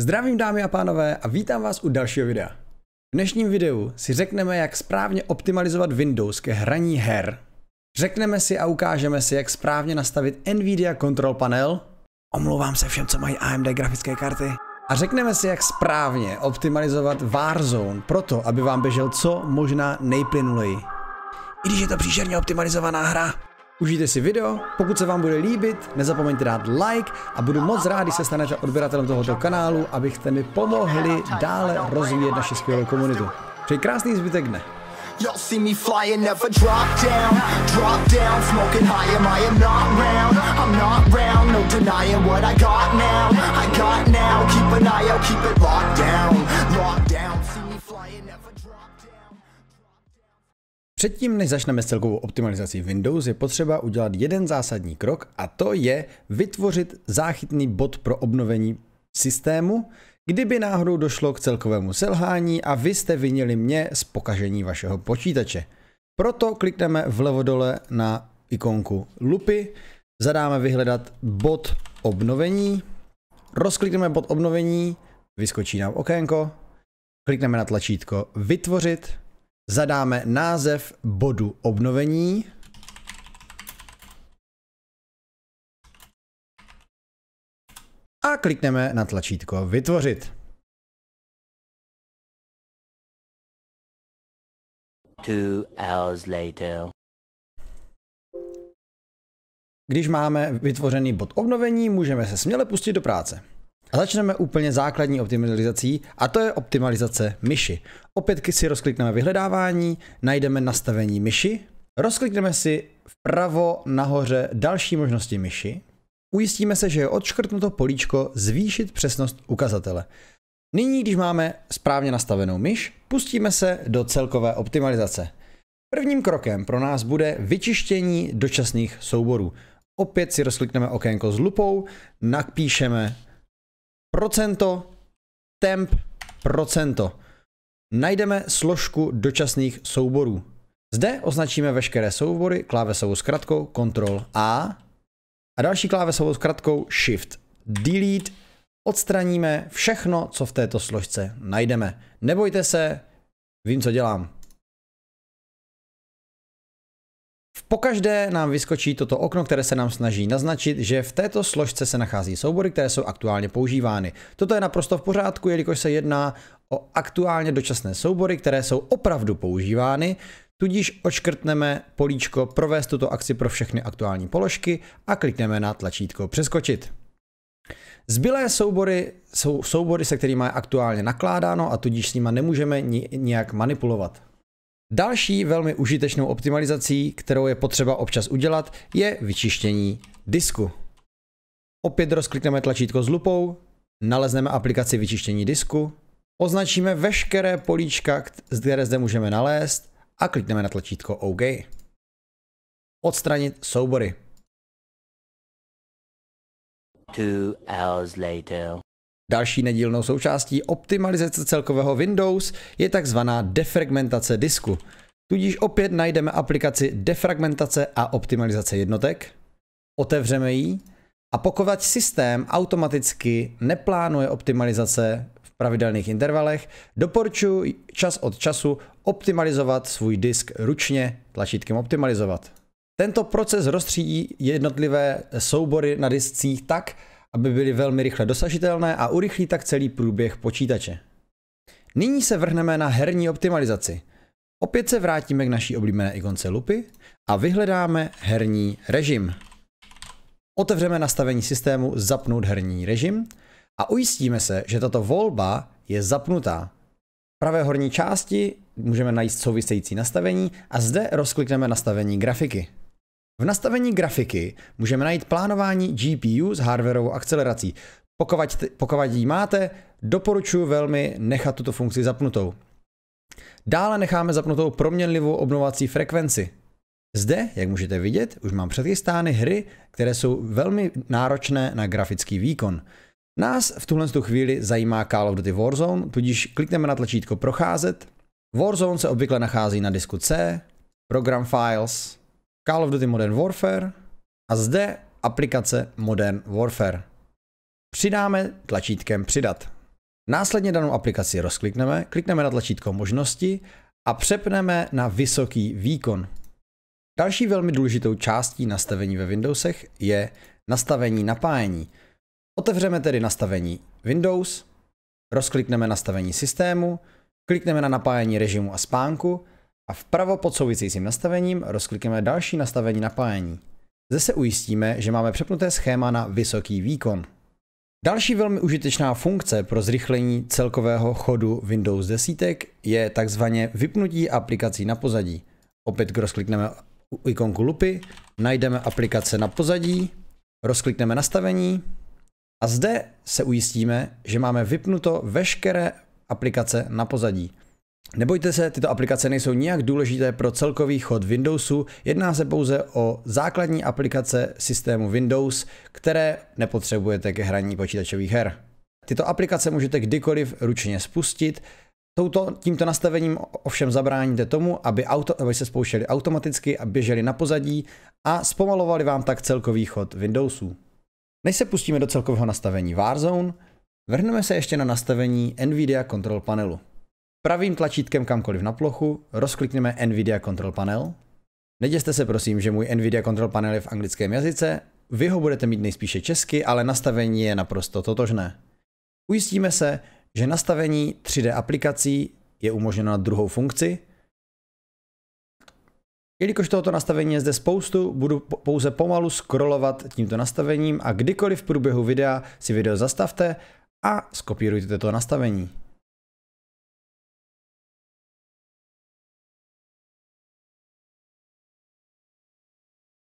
Zdravím dámy a pánové a vítám vás u dalšího videa. V dnešním videu si řekneme, jak správně optimalizovat Windows ke hraní her. Řekneme si a ukážeme si, jak správně nastavit Nvidia Control Panel. Omlouvám se všem, co mají AMD grafické karty. A řekneme si, jak správně optimalizovat Warzone proto, aby vám běžel co možná nejplynulej. I když je to příšerně optimalizovaná hra. Užijte si video, pokud se vám bude líbit, nezapomeňte dát like a budu moc rád, když se stanete odběratelem tohoto kanálu, abyste mi pomohli dále rozvíjet naši skvělou komunitu. Přeji krásný zbytek dne. Y'all see me flying, never drop down, drop down, smoking high, am I am not round, I'm not round, no denying what I got now, I got now, keep an eye out, keep it locked down, locked down. Předtím, než začneme s celkovou optimalizací Windows, je potřeba udělat jeden zásadní krok a to je vytvořit záchytný bod pro obnovení systému, kdyby náhodou došlo k celkovému selhání a vy jste vinili mě z pokažení vašeho počítače. Proto klikneme vlevo dole na ikonku lupy, zadáme vyhledat bod obnovení, rozklikneme bod obnovení, vyskočí nám okénko, klikneme na tlačítko vytvořit, zadáme název bodu obnovení. A klikneme na tlačítko vytvořit. Když máme vytvořený bod obnovení, můžeme se směle pustit do práce. A začneme úplně základní optimalizací a to je optimalizace myši. Opět si rozklikneme vyhledávání, najdeme nastavení myši, rozklikneme si vpravo nahoře další možnosti myši, ujistíme se, že je odškrtnuto políčko zvýšit přesnost ukazatele. Nyní, když máme správně nastavenou myš, pustíme se do celkové optimalizace. Prvním krokem pro nás bude vyčištění dočasných souborů. Opět si rozklikneme okénko s lupou, napíšeme Procento, temp, procento. Najdeme složku dočasných souborů. Zde označíme veškeré soubory klávesovou zkratkou Ctrl A a další klávesovou zkratkou Shift Delete. Odstraníme všechno, co v této složce najdeme. Nebojte se, vím, co dělám. Pokaždé nám vyskočí toto okno, které se nám snaží naznačit, že v této složce se nachází soubory, které jsou aktuálně používány. Toto je naprosto v pořádku, jelikož se jedná o aktuálně dočasné soubory, které jsou opravdu používány, tudíž odškrtneme políčko provést tuto akci pro všechny aktuální položky a klikneme na tlačítko přeskočit. Zbylé soubory jsou soubory, se kterými je aktuálně nakládáno a tudíž s nimi nemůžeme nijak manipulovat. Další velmi užitečnou optimalizací, kterou je potřeba občas udělat, je vyčištění disku. Opět rozklikneme tlačítko s lupou, nalezneme aplikaci vyčištění disku, označíme veškeré políčka, které zde můžeme nalézt a klikneme na tlačítko OK. Odstranit soubory. Two hours later. Další nedílnou součástí optimalizace celkového Windows je tzv. defragmentace disku. Tudíž opět najdeme aplikaci defragmentace a optimalizace jednotek, otevřeme ji a pokud systém automaticky neplánuje optimalizace v pravidelných intervalech, doporučuji čas od času optimalizovat svůj disk ručně tlačítkem optimalizovat. Tento proces rozstřídí jednotlivé soubory na discích tak, aby byly velmi rychle dosažitelné a urychlí tak celý průběh počítače. Nyní se vrhneme na herní optimalizaci. Opět se vrátíme k naší oblíbené ikonce lupy a vyhledáme herní režim. Otevřeme nastavení systému Zapnout herní režim a ujistíme se, že tato volba je zapnutá. V pravé horní části můžeme najít související nastavení a zde rozklikneme nastavení grafiky. V nastavení grafiky můžeme najít plánování GPU s hardwareovou akcelerací. Pokud, pokud ji máte, doporučuji velmi nechat tuto funkci zapnutou. Dále necháme zapnutou proměnlivou obnovací frekvenci. Zde, jak můžete vidět, už mám předchystány hry, které jsou velmi náročné na grafický výkon. Nás v tuhle chvíli zajímá Call of Duty Warzone, tudíž klikneme na tlačítko Procházet. Warzone se obvykle nachází na disku C, Program Files, Call of Duty Modern Warfare a zde aplikace Modern Warfare. Přidáme tlačítkem přidat. Následně danou aplikaci rozklikneme, klikneme na tlačítko možnosti a přepneme na vysoký výkon. Další velmi důležitou částí nastavení ve Windowsech je nastavení napájení. Otevřeme tedy nastavení Windows, rozklikneme nastavení systému, klikneme na napájení režimu a spánku a vpravo pod souvisejícím nastavením rozklikneme další nastavení napájení. Zde se ujistíme, že máme přepnuté schéma na vysoký výkon. Další velmi užitečná funkce pro zrychlení celkového chodu Windows 10 je takzvané vypnutí aplikací na pozadí. Opět rozklikneme ikonku lupy, najdeme aplikace na pozadí, rozklikneme nastavení a zde se ujistíme, že máme vypnuto veškeré aplikace na pozadí. Nebojte se, tyto aplikace nejsou nijak důležité pro celkový chod Windowsu, jedná se pouze o základní aplikace systému Windows, které nepotřebujete ke hraní počítačových her. Tyto aplikace můžete kdykoliv ručně spustit, Touto, tímto nastavením ovšem zabráníte tomu, aby, auto, aby se spouštěly automaticky a běžely na pozadí a zpomalovali vám tak celkový chod Windowsu. Než se pustíme do celkového nastavení Warzone, vrhneme se ještě na nastavení NVIDIA Control Panelu. Pravým tlačítkem kamkoliv na plochu rozklikneme NVIDIA Control Panel. Neděste se prosím, že můj NVIDIA Control Panel je v anglickém jazyce, vy ho budete mít nejspíše česky, ale nastavení je naprosto totožné. Ujistíme se, že nastavení 3D aplikací je umožněno na druhou funkci. Jelikož tohoto nastavení je zde spoustu, budu pouze pomalu scrollovat tímto nastavením a kdykoliv v průběhu videa si video zastavte a skopírujte to nastavení.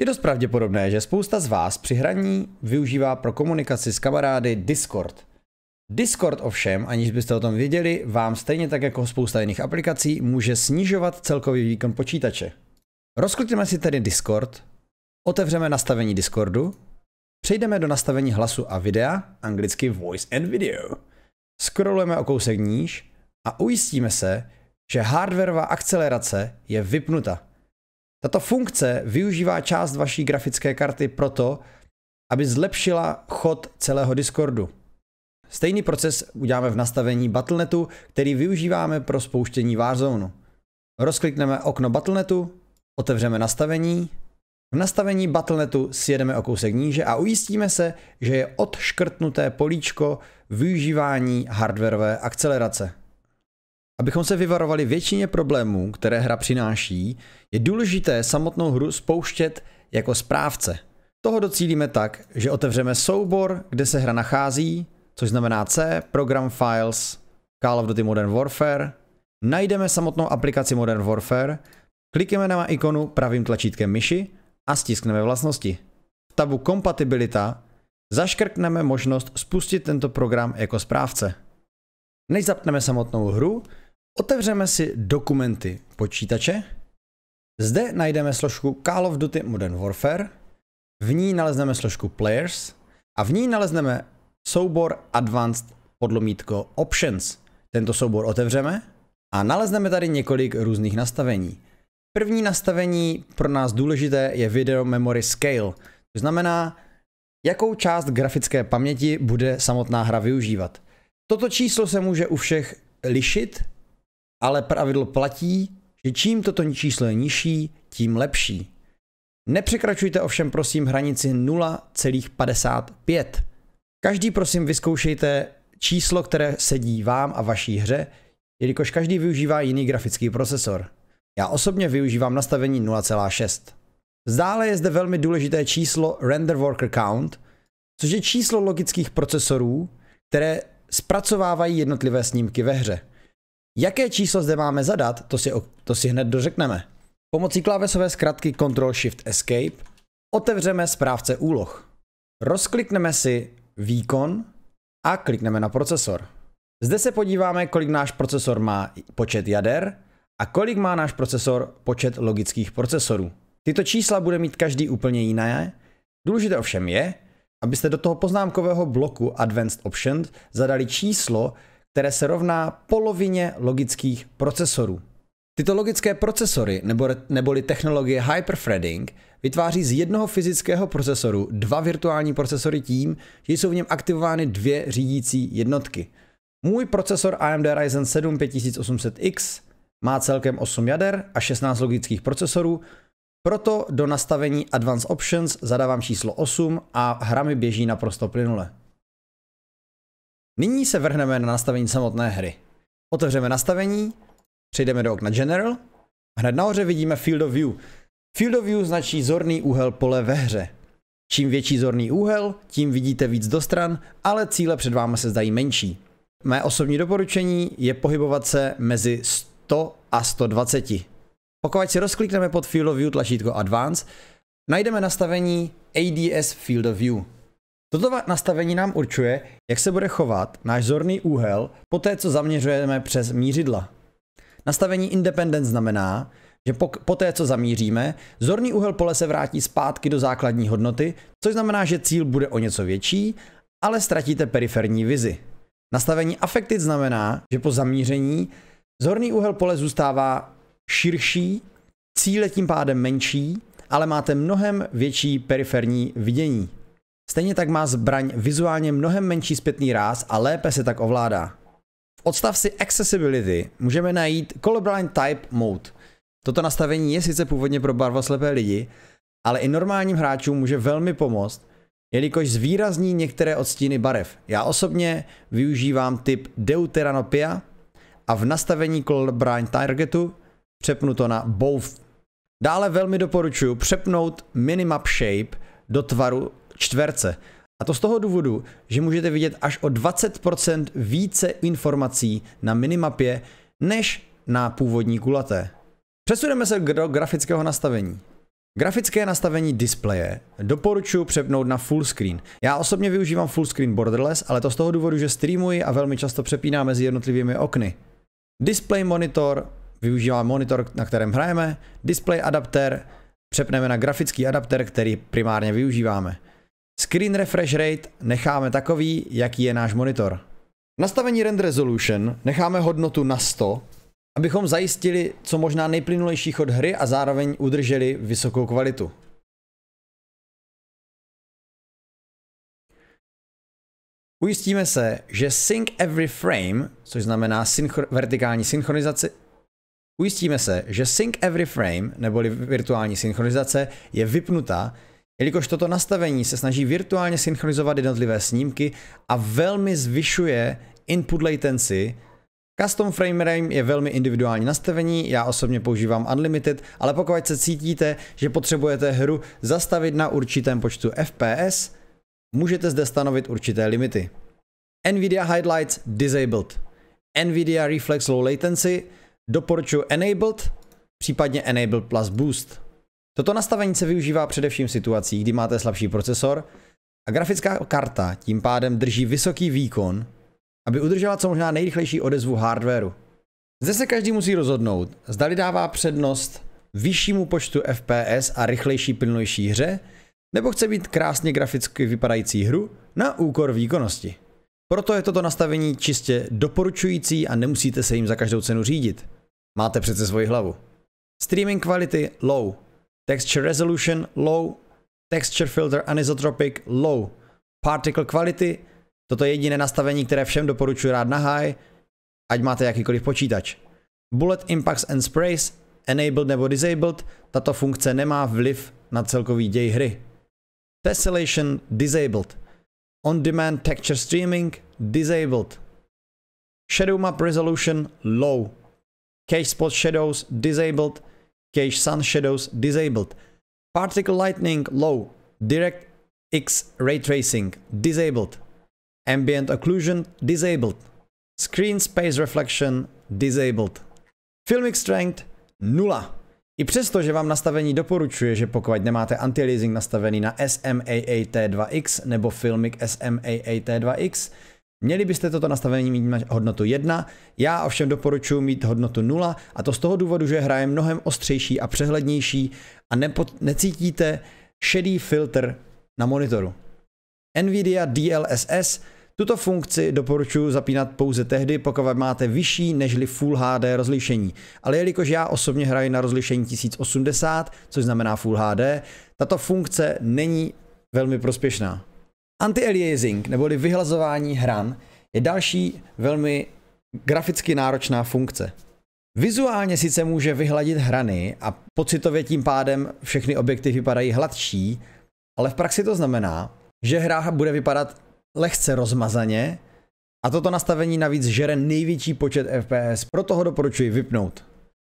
Je dost pravděpodobné, že spousta z vás při hraní využívá pro komunikaci s kamarády Discord. Discord ovšem, aniž byste o tom věděli, vám stejně tak jako spousta jiných aplikací může snižovat celkový výkon počítače. Rozklikneme si tedy Discord, otevřeme nastavení Discordu, přejdeme do nastavení hlasu a videa, anglicky voice and video. Scrollujeme o kousek níž a ujistíme se, že hardwareová akcelerace je vypnuta. Tato funkce využívá část vaší grafické karty proto, aby zlepšila chod celého Discordu. Stejný proces uděláme v nastavení Battlenetu, který využíváme pro spouštění Warzone. Rozklikneme okno Battlenetu, otevřeme nastavení, v nastavení Battlenetu sjedeme o kousek níže a ujistíme se, že je odškrtnuté políčko využívání hardwareové akcelerace. Abychom se vyvarovali většině problémů, které hra přináší, je důležité samotnou hru spouštět jako správce. Toho docílíme tak, že otevřeme soubor, kde se hra nachází, což znamená C, Program Files, Call of Duty Modern Warfare, najdeme samotnou aplikaci Modern Warfare, klikneme na ikonu pravým tlačítkem myši a stiskneme vlastnosti. V tabu Kompatibilita zaškrtneme možnost spustit tento program jako správce. Než zapneme samotnou hru, Otevřeme si dokumenty počítače. Zde najdeme složku Call of Duty Modern Warfare, v ní nalezneme složku Players a v ní nalezneme soubor Advanced podlomítko Options. Tento soubor otevřeme a nalezneme tady několik různých nastavení. První nastavení pro nás důležité je Video Memory Scale, to znamená, jakou část grafické paměti bude samotná hra využívat. Toto číslo se může u všech lišit ale pravidlo platí, že čím toto číslo je nižší, tím lepší. Nepřekračujte ovšem prosím hranici 0,55. Každý prosím vyzkoušejte číslo, které sedí vám a vaší hře, jelikož každý využívá jiný grafický procesor. Já osobně využívám nastavení 0,6. Zdále je zde velmi důležité číslo Render Worker Count, což je číslo logických procesorů, které zpracovávají jednotlivé snímky ve hře. Jaké číslo zde máme zadat, to si, to si hned dořekneme. Pomocí klávesové zkratky Ctrl Shift Escape otevřeme správce úloh. Rozklikneme si výkon a klikneme na procesor. Zde se podíváme, kolik náš procesor má počet jader a kolik má náš procesor počet logických procesorů. Tyto čísla bude mít každý úplně jiné. Důležité ovšem je, abyste do toho poznámkového bloku Advanced Options zadali číslo, které se rovná polovině logických procesorů. Tyto logické procesory, nebo, neboli technologie hyperthreading, vytváří z jednoho fyzického procesoru dva virtuální procesory tím, že jsou v něm aktivovány dvě řídící jednotky. Můj procesor AMD Ryzen 7 5800X má celkem 8 jader a 16 logických procesorů, proto do nastavení Advanced Options zadávám číslo 8 a hra mi běží naprosto plynule. Nyní se vrhneme na nastavení samotné hry. Otevřeme nastavení, přejdeme do okna General, a hned nahoře vidíme Field of View. Field of View značí zorný úhel pole ve hře. Čím větší zorný úhel, tím vidíte víc do stran, ale cíle před vámi se zdají menší. Mé osobní doporučení je pohybovat se mezi 100 a 120. Pokud si rozklikneme pod Field of View tlačítko Advance, najdeme nastavení ADS Field of View. Toto nastavení nám určuje, jak se bude chovat náš zorný úhel po té, co zaměřujeme přes mířidla. Nastavení independent znamená, že po té, co zamíříme, zorný úhel pole se vrátí zpátky do základní hodnoty, což znamená, že cíl bude o něco větší, ale ztratíte periferní vizi. Nastavení affected znamená, že po zamíření zorný úhel pole zůstává širší, cíle tím pádem menší, ale máte mnohem větší periferní vidění. Stejně tak má zbraň vizuálně mnohem menší zpětný ráz a lépe se tak ovládá. V odstavci Accessibility můžeme najít Colorblind Type Mode. Toto nastavení je sice původně pro barvoslepé lidi, ale i normálním hráčům může velmi pomoct, jelikož zvýrazní některé odstíny barev. Já osobně využívám typ Deuteranopia a v nastavení Colorblind Targetu přepnu to na Both. Dále velmi doporučuji přepnout Minimap Shape do tvaru čtverce. A to z toho důvodu, že můžete vidět až o 20% více informací na minimapě než na původní kulaté. Přesuneme se do grafického nastavení. Grafické nastavení displeje doporučuji přepnout na full screen. Já osobně využívám full screen borderless, ale to z toho důvodu, že streamuji a velmi často přepínám mezi jednotlivými okny. Display monitor, využívám monitor, na kterém hrajeme, display adapter, přepneme na grafický adapter, který primárně využíváme. Screen refresh rate necháme takový, jaký je náš monitor. Nastavení render resolution necháme hodnotu na 100, abychom zajistili co možná nejplynulejší chod hry a zároveň udrželi vysokou kvalitu. Ujistíme se, že sync every frame, což znamená synchro- vertikální synchronizaci, ujistíme se, že sync every frame, neboli virtuální synchronizace, je vypnutá, jelikož toto nastavení se snaží virtuálně synchronizovat jednotlivé snímky a velmi zvyšuje input latency, Custom frame rate je velmi individuální nastavení, já osobně používám Unlimited, ale pokud se cítíte, že potřebujete hru zastavit na určitém počtu FPS, můžete zde stanovit určité limity. NVIDIA Highlights Disabled. NVIDIA Reflex Low Latency doporučuji Enabled, případně Enable plus Boost. Toto nastavení se využívá především v situacích, kdy máte slabší procesor a grafická karta tím pádem drží vysoký výkon, aby udržela co možná nejrychlejší odezvu hardwareu. Zde se každý musí rozhodnout, zdali dává přednost vyššímu počtu FPS a rychlejší plynulejší hře, nebo chce být krásně graficky vypadající hru na úkor výkonnosti. Proto je toto nastavení čistě doporučující a nemusíte se jim za každou cenu řídit. Máte přece svoji hlavu. Streaming kvality low, texture resolution low, texture filter anisotropic low, particle quality, toto je jediné nastavení, které všem doporučuji rád na high, ať máte jakýkoliv počítač. Bullet Impacts and Sprays, Enabled nebo Disabled, tato funkce nemá vliv na celkový děj hry. Tessellation Disabled. On-demand texture streaming Disabled. Shadow map resolution Low. Cache spot shadows Disabled. Cache Sun Shadows Disabled. Particle Lightning Low. Direct X Ray Tracing Disabled. Ambient Occlusion Disabled. Screen Space Reflection Disabled. Filmic Strength nula. I přesto, že vám nastavení doporučuje, že pokud nemáte anti-aliasing nastavený na SMAA T2X nebo Filmic SMAA T2X, Měli byste toto nastavení mít hodnotu 1, já ovšem doporučuji mít hodnotu 0 a to z toho důvodu, že hra je mnohem ostřejší a přehlednější a nepo, necítíte šedý filtr na monitoru. Nvidia DLSS tuto funkci doporučuji zapínat pouze tehdy, pokud máte vyšší nežli Full HD rozlišení, ale jelikož já osobně hraji na rozlišení 1080, což znamená Full HD, tato funkce není velmi prospěšná. Anti-aliasing, neboli vyhlazování hran, je další velmi graficky náročná funkce. Vizuálně sice může vyhladit hrany a pocitově tím pádem všechny objekty vypadají hladší, ale v praxi to znamená, že hra bude vypadat lehce rozmazaně a toto nastavení navíc žere největší počet FPS, proto ho doporučuji vypnout.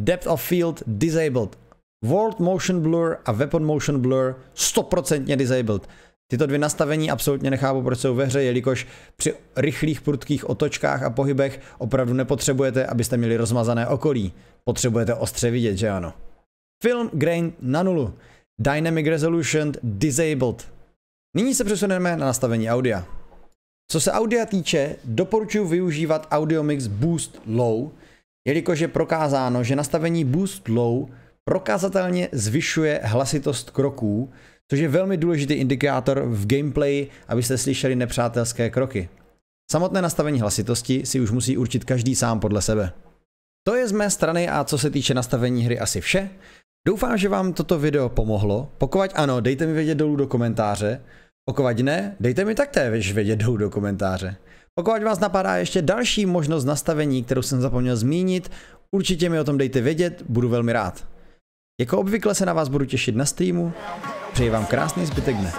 Depth of Field Disabled. World Motion Blur a Weapon Motion Blur 100% disabled. Tyto dvě nastavení absolutně nechápu, proč jsou ve hře, jelikož při rychlých prudkých otočkách a pohybech opravdu nepotřebujete, abyste měli rozmazané okolí. Potřebujete ostře vidět, že ano. Film Grain na nulu. Dynamic Resolution Disabled. Nyní se přesuneme na nastavení audia. Co se audia týče, doporučuji využívat Audiomix Boost Low, jelikož je prokázáno, že nastavení Boost Low prokázatelně zvyšuje hlasitost kroků, což je velmi důležitý indikátor v gameplay, abyste slyšeli nepřátelské kroky. Samotné nastavení hlasitosti si už musí určit každý sám podle sebe. To je z mé strany a co se týče nastavení hry asi vše. Doufám, že vám toto video pomohlo. Pokud ano, dejte mi vědět dolů do komentáře. Pokud ne, dejte mi taktéž vědět dolů do komentáře. Pokud vás napadá ještě další možnost nastavení, kterou jsem zapomněl zmínit, určitě mi o tom dejte vědět, budu velmi rád. Jako obvykle se na vás budu těšit na streamu. Přeji vám krásný zbytek dne.